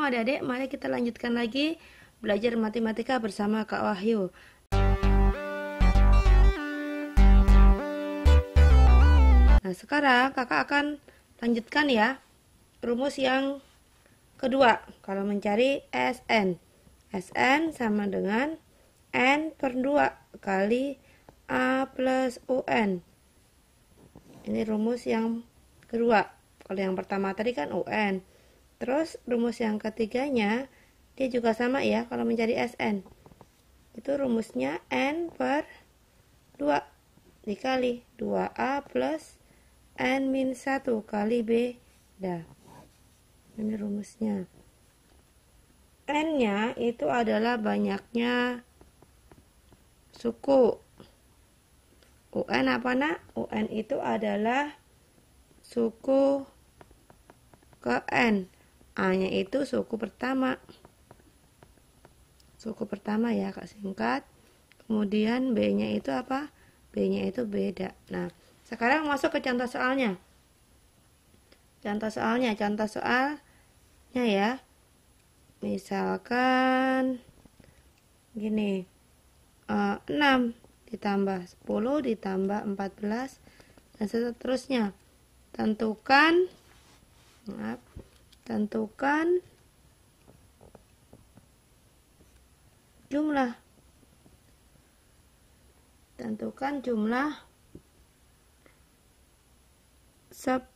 Oh, adik-adik, mari kita lanjutkan lagi belajar matematika bersama Kak Wahyu. Nah, sekarang kakak akan lanjutkan ya rumus yang kedua kalau mencari SN. SN sama dengan N per 2 kali A plus UN. Ini rumus yang kedua. Kalau yang pertama tadi kan UN. Terus rumus yang ketiganya dia juga sama ya kalau mencari SN. Itu rumusnya N per 2 dikali 2A plus N min 1 kali B. Dah. Ini rumusnya. N-nya itu adalah banyaknya suku. UN apa nak? UN itu adalah suku ke N A-nya itu suku pertama. Suku pertama ya, Kak singkat. Kemudian B-nya itu apa? B-nya itu beda. Nah, sekarang masuk ke contoh soalnya. Contoh soalnya, contoh soalnya ya. Misalkan gini. Uh, e, 6 ditambah 10 ditambah 14 dan seterusnya. Tentukan maaf tentukan jumlah tentukan jumlah 10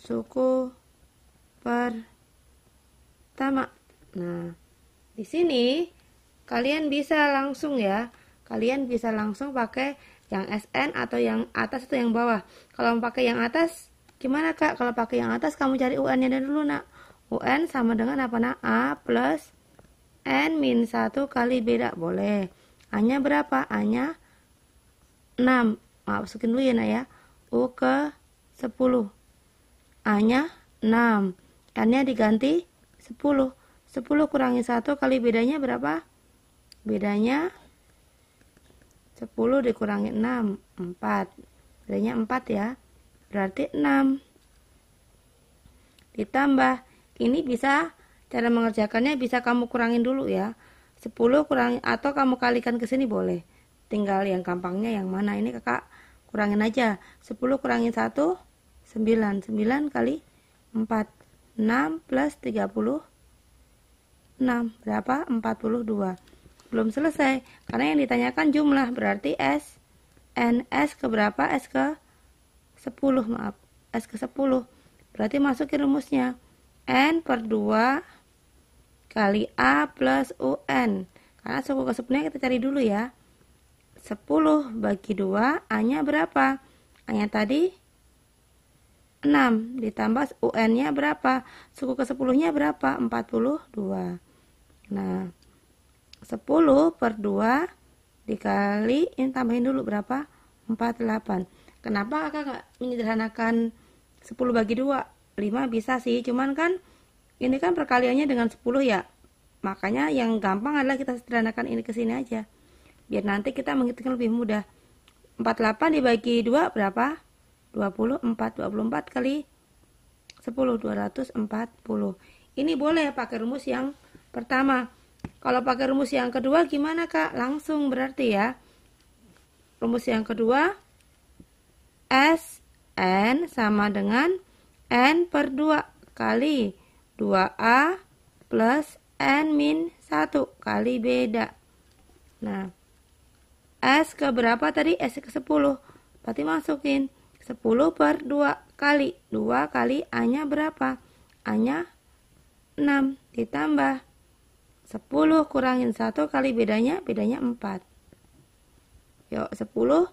suku pertama nah di sini kalian bisa langsung ya kalian bisa langsung pakai yang SN atau yang atas atau yang bawah kalau pakai yang atas Gimana kak, kalau pakai yang atas kamu cari UN-nya dulu nak. UN sama dengan apa nak? A plus N min 1 kali B Tak Boleh. A-nya berapa? A-nya 6. Maaf, masukin dulu ya nak ya. U ke 10. A-nya 6. N-nya diganti 10. 10 kurangi 1 kali bedanya berapa? Bedanya 10 dikurangi 6, 4. Bedanya 4 ya berarti 6 ditambah ini bisa cara mengerjakannya bisa kamu kurangin dulu ya 10 kurang atau kamu kalikan ke sini boleh tinggal yang gampangnya yang mana ini kakak kurangin aja 10 kurangin 1 9 9 kali 4 6 plus 30 6 berapa 42 belum selesai karena yang ditanyakan jumlah berarti S N S ke berapa S ke 10 maaf S ke 10 berarti masukin rumusnya N per 2 kali A plus UN karena suku ke 10 kita cari dulu ya 10 bagi 2 A nya berapa A nya tadi 6 ditambah UN nya berapa suku ke 10 nya berapa 42 nah 10 per 2 dikali ini tambahin dulu berapa 48 kenapa kakak nggak menyederhanakan 10 bagi 2 5 bisa sih cuman kan ini kan perkaliannya dengan 10 ya makanya yang gampang adalah kita sederhanakan ini ke sini aja biar nanti kita menghitungnya lebih mudah 48 dibagi 2 berapa? 24 24 kali 10 240 ini boleh pakai rumus yang pertama kalau pakai rumus yang kedua gimana kak? langsung berarti ya rumus yang kedua SN sama dengan N per 2 kali 2A plus N min 1 kali beda. Nah, S ke berapa tadi? S ke 10. Berarti masukin 10 per 2 kali. 2 kali A-nya berapa? A-nya 6 ditambah 10 kurangin 1 kali bedanya, bedanya 4. Yuk, 10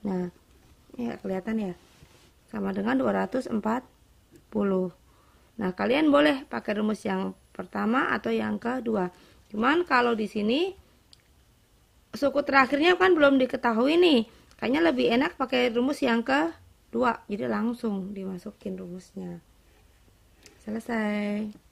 nah ya kelihatan ya sama dengan 240 nah kalian boleh pakai rumus yang pertama atau yang kedua cuman kalau di sini suku terakhirnya kan belum diketahui nih kayaknya lebih enak pakai rumus yang kedua jadi langsung dimasukin rumusnya selesai